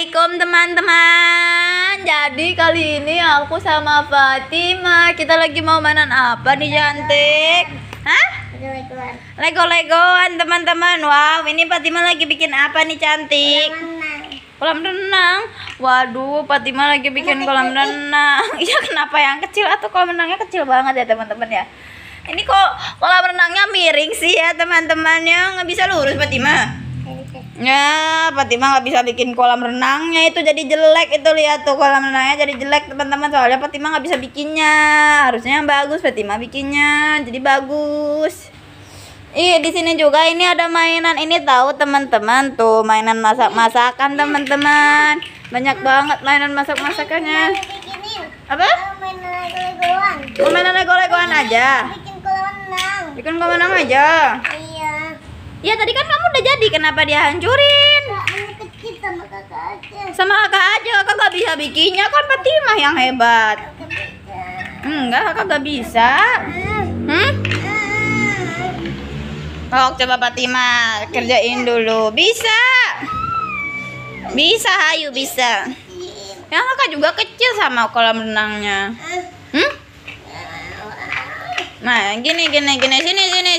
Assalamualaikum teman-teman Jadi kali ini aku sama Fatima Kita lagi mau mainan apa nih cantik? Hah? Lego-legoan teman-teman Wow ini Fatima lagi bikin apa nih cantik? Kolam renang Waduh Fatima lagi bikin kolam renang Iya kenapa yang kecil atau kolam renangnya kecil banget ya teman-teman ya Ini kok kolam renangnya miring sih ya teman-teman Ya nggak bisa lurus Fatima Ya, Fatima nggak bisa bikin kolam renangnya itu jadi jelek itu lihat tuh kolam renangnya jadi jelek teman-teman soalnya Fatima nggak bisa bikinnya. Harusnya yang bagus Fatima bikinnya jadi bagus. iya di sini juga ini ada mainan ini tahu teman-teman tuh mainan masak-masakan teman-teman. Banyak banget mainan masak-masakannya. Apa? Mainan lego-legoan. Mainan lego-legoan aja. Bikin kolam renang. Bikin kolam renang aja. Ya tadi kan kamu udah jadi, kenapa dia hancurin? sama kakak aja. kakak gak bisa bikinnya kan Fatimah yang hebat. Enggak, kakak gak bisa. Hmm? Oh, coba Fatimah kerjain dulu. Bisa. Bisa, Hayu bisa. Ya kakak juga kecil sama kolam renangnya. Hmm? Nah, gini gini gini sini sini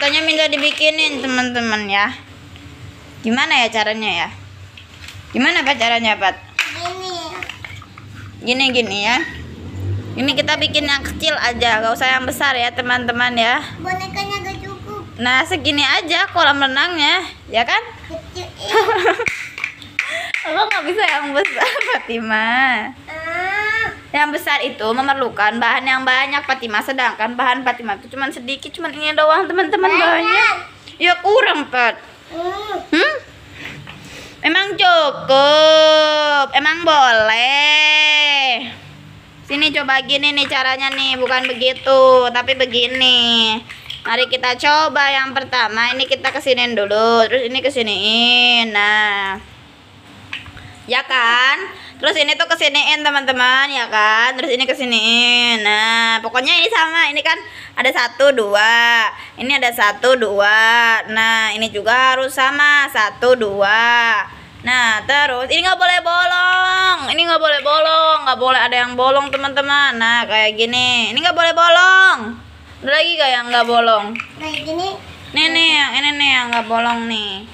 Katanya minta dibikinin teman-teman ya. Gimana ya caranya ya? Gimana pak caranya pak? Gini. Gini ya. Ini kita bikin yang kecil aja, gak usah yang besar ya teman-teman ya. Bonekanya gak cukup. Nah segini aja kolam renangnya, ya kan? Kecil. Iya. Lo nggak bisa yang besar Fatima. Uh. Eh, yang besar itu memerlukan bahan yang banyak Fatima sedangkan bahan Fatima itu cuma sedikit cuma ini doang teman-teman banyak ya kurang Pat hmm. hmm? emang cukup emang boleh sini coba gini nih caranya nih bukan begitu tapi begini mari kita coba yang pertama ini kita kesinin dulu terus ini kesiniin nah ya kan Terus ini tuh kesiniin teman-teman ya kan. Terus ini kesiniin. Nah, pokoknya ini sama. Ini kan ada satu dua. Ini ada satu dua. Nah, ini juga harus sama satu dua. Nah, terus ini nggak boleh bolong. Ini nggak boleh bolong. Nggak boleh ada yang bolong teman-teman. Nah, kayak gini. Ini nggak boleh bolong. Ada lagi gak yang nggak bolong? Kayak gini. Nih nih yang ini nih yang nggak bolong nih.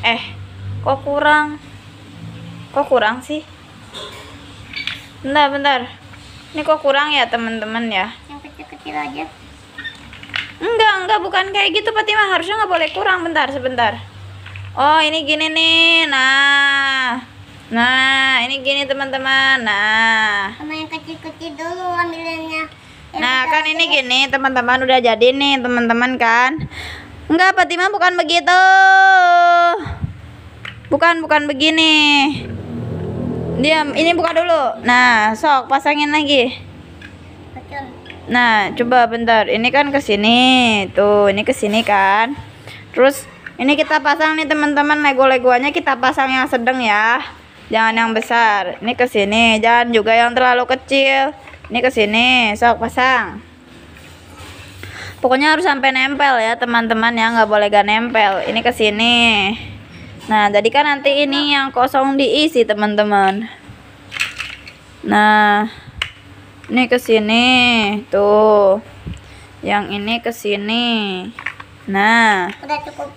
Eh, kok kurang? kok kurang sih bentar bentar ini kok kurang ya teman-teman ya yang kecil-kecil aja enggak enggak bukan kayak gitu Fatima harusnya nggak boleh kurang bentar sebentar oh ini gini nih nah nah ini gini teman-teman nah sama yang kecil-kecil dulu ambilnya nah kan ini gini teman-teman udah jadi nih teman-teman kan enggak Fatima bukan begitu bukan bukan begini Diam, ini buka dulu. Nah, sok pasangin lagi. Nah, coba bentar. Ini kan ke sini. Tuh, ini ke sini kan. Terus ini kita pasang nih teman-teman lego-legoannya kita pasang yang sedang ya. Jangan yang besar. Ini ke sini, jangan juga yang terlalu kecil. Ini ke sini, sok pasang. Pokoknya harus sampai nempel ya, teman-teman ya, nggak boleh gak nempel. Ini ke sini. Nah, jadi kan nanti ini yang kosong diisi, teman-teman. Nah, ini ke sini, tuh. Yang ini ke sini. Nah.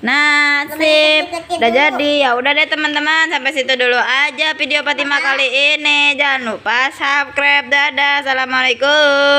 Nah, sip. udah jadi. Ya udah deh, teman-teman. Sampai situ dulu aja video Fatima kali ini. Jangan lupa subscribe. Dadah. Assalamualaikum.